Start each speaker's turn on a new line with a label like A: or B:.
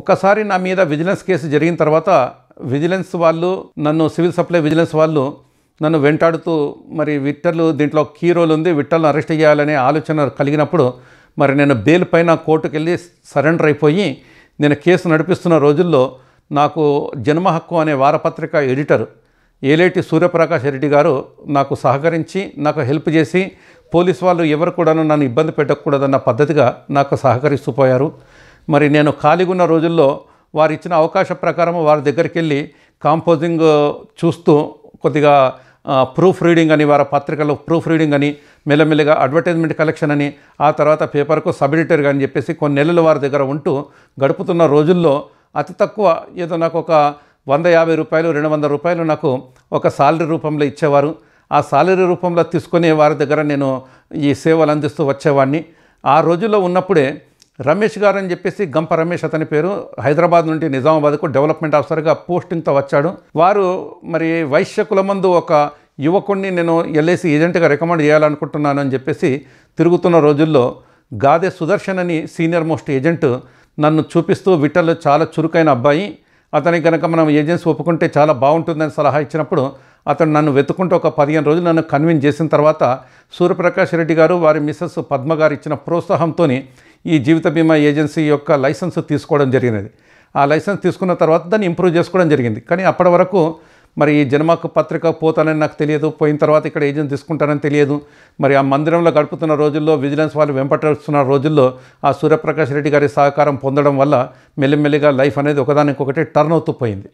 A: ఒక్కసారి నా మీద విజిలెన్స్ కేసు జరిగిన తర్వాత విజిలెన్స్ వాళ్ళు నన్ను సివిల్ సప్లై విజిలెన్స్ వాళ్ళు నన్ను వెంటాడుతూ మరి విట్టలు దీంట్లో కీ రోల్ ఉంది విట్టలను అరెస్ట్ చేయాలనే ఆలోచన కలిగినప్పుడు మరి నేను బెయిల్ పైన కోర్టుకు వెళ్ళి సరెండర్ అయిపోయి నేను కేసు నడిపిస్తున్న రోజుల్లో నాకు జన్మ హక్కు అనే వారపత్రిక ఎడిటర్ ఏలేటి సూర్యప్రకాష్ రెడ్డి గారు నాకు సహకరించి నాకు హెల్ప్ చేసి పోలీస్ వాళ్ళు ఎవరు కూడా నన్ను ఇబ్బంది పెట్టకూడదన్న పద్ధతిగా నాకు సహకరిస్తూ పోయారు మరి నేను ఖాళీగా ఉన్న రోజుల్లో వారు ఇచ్చిన అవకాశం ప్రకారం వారి దగ్గరికి వెళ్ళి కాంపోజింగ్ uh, చూస్తూ కొద్దిగా ప్రూఫ్ uh, రీడింగ్ అని వారి పత్రికలో ప్రూఫ్ రీడింగ్ అని మెల్లమెల్లగా అడ్వర్టైజ్మెంట్ కలెక్షన్ అని ఆ తర్వాత పేపర్కు సబ్ అని చెప్పేసి కొన్ని నెలలు వారి దగ్గర ఉంటూ గడుపుతున్న రోజుల్లో అతి తక్కువ ఏదో నాకు ఒక వంద యాభై రూపాయలు రెండు వందల రూపాయలు నాకు ఒక సాలరీ రూపంలో ఇచ్చేవారు ఆ సాలరీ రూపంలో తీసుకునే వారి దగ్గర నేను ఈ సేవలు అందిస్తూ వచ్చేవాడిని ఆ రోజుల్లో ఉన్నప్పుడే రమేష్ గారు అని చెప్పేసి గంప రమేష్ అతని పేరు హైదరాబాద్ నుండి నిజామాబాద్కు డెవలప్మెంట్ ఆఫీసర్గా పోస్టింగ్తో వచ్చాడు వారు మరి వైశ్య కులమందు ఒక యువకుడిని నేను ఎల్ఐసి ఏజెంట్గా రికమెండ్ చేయాలనుకుంటున్నాను అని చెప్పేసి తిరుగుతున్న రోజుల్లో గాదే సుదర్శన్ అని సీనియర్ మోస్ట్ ఏజెంట్ నన్ను చూపిస్తూ విటల్లో చాలా చురుకైన అబ్బాయి అతనికి కనుక మనం ఏజెన్సీ ఒప్పుకుంటే చాలా బాగుంటుందని సలహా ఇచ్చినప్పుడు అతను నన్ను వెతుకుంటూ ఒక పదిహేను రోజులు నన్ను కన్విన్స్ చేసిన తర్వాత సూర్యప్రకాష్ రెడ్డి గారు వారి మిస్సెస్ పద్మ గారు ఇచ్చిన ప్రోత్సాహంతో ఈ జీవిత బీమా ఏజెన్సీ యొక్క లైసెన్స్ తీసుకోవడం జరిగినది ఆ లైసెన్స్ తీసుకున్న తర్వాత దాన్ని ఇంప్రూవ్ చేసుకోవడం జరిగింది కానీ అప్పటి వరకు మరి జన్మకు పత్రిక పోతానని నాకు తెలియదు పోయిన తర్వాత ఇక్కడ ఏజెన్సీ తీసుకుంటానని తెలియదు మరి ఆ మందిరంలో గడుపుతున్న రోజుల్లో విజిలెన్స్ వాళ్ళు వెంపటిస్తున్న రోజుల్లో ఆ సూర్యప్రకాష్ రెడ్డి గారి సహకారం పొందడం వల్ల మెల్లిమెల్లిగా లైఫ్ అనేది ఒకదానికొకటి టర్న్ అవుతూ పోయింది